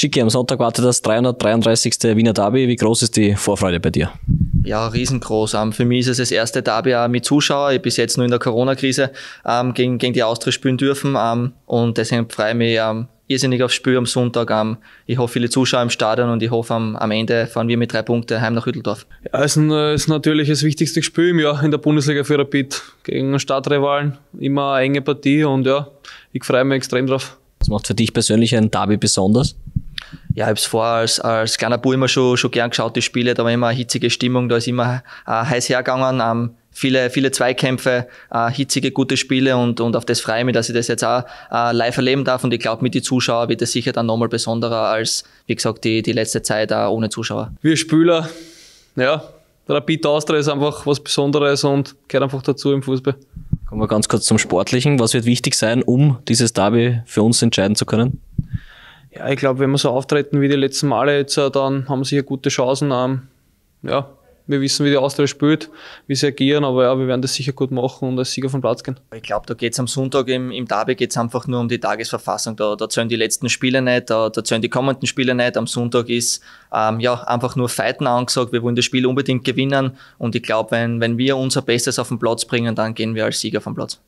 Schicki, am Sonntag wartet das 333. Wiener Derby. Wie groß ist die Vorfreude bei dir? Ja, riesengroß. Ähm, für mich ist es das erste Derby mit Zuschauern. Ich bis jetzt nur in der Corona-Krise ähm, gegen, die Austria spielen dürfen. Ähm, und deswegen freue ich mich irrsinnig aufs Spiel am Sonntag. ich hoffe, viele Zuschauer im Stadion und ich hoffe, am, Ende fahren wir mit drei Punkten heim nach Hütteldorf. Ja, es ist, natürlich das wichtigste Spiel im Jahr in der Bundesliga für Rapid gegen Stadtrivalen. Immer eine enge Partie und ja, ich freue mich extrem drauf. Was macht für dich persönlich ein Derby besonders? ja, ich habe es vorher als, als kleiner Bull immer schon, schon gern geschaut, die Spiele. Da war immer eine hitzige Stimmung, da ist immer äh, heiß hergegangen. Ähm, viele, viele Zweikämpfe, äh, hitzige, gute Spiele und, und auf das freue ich mich, dass ich das jetzt auch äh, live erleben darf. Und ich glaube, mit den Zuschauern wird das sicher dann nochmal besonderer als, wie gesagt, die, die letzte Zeit äh, ohne Zuschauer. Wir Spieler, ja, Rapid Austria ist einfach was Besonderes und gehört einfach dazu im Fußball. Kommen wir ganz kurz zum Sportlichen. Was wird wichtig sein, um dieses Derby für uns entscheiden zu können? Ja, ich glaube, wenn wir so auftreten wie die letzten Male jetzt, äh, dann haben wir sicher gute Chancen. Ähm, ja, wir wissen, wie die Austria spielt, wie sie agieren, aber ja, wir werden das sicher gut machen und als Sieger vom Platz gehen. Ich glaube, da geht es am Sonntag im, im Derby geht's einfach nur um die Tagesverfassung. Da, da zählen die letzten Spiele nicht, da, da zählen die kommenden Spiele nicht. Am Sonntag ist ähm, ja, einfach nur Fighten angesagt. Wir wollen das Spiel unbedingt gewinnen und ich glaube, wenn, wenn wir unser Bestes auf den Platz bringen, dann gehen wir als Sieger vom Platz.